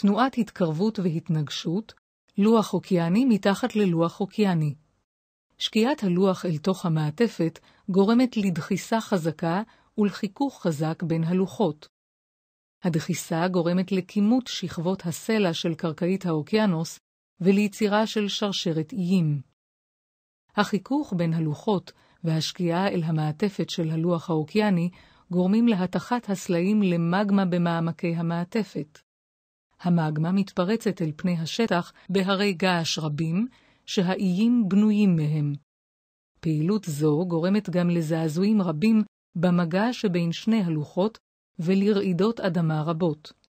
תנועת התקרבות והתנגשות, לוח אוקיאני מתחת ללוח אוקיאני. שקיעת הלוח אל תוך המעטפת גורמת לדחיסה חזקה ולחיכוך חזק בין הלוחות. הדחיסה גורמת לכימות שכבות הסלע של קרקעית האוקיינוס וליצירה של שרשרת איים. החיכוך בין הלוחות והשקיעה אל המעטפת של הלוח האוקיאני גורמים להתכת הסלעים למגמה במעמקי המעטפת. המגמה מתפרצת אל פני השטח בהרי געש רבים, שהאיים בנויים מהם. פעילות זו גורמת גם לזעזועים רבים במגע שבין שני הלוחות ולרעידות אדמה רבות.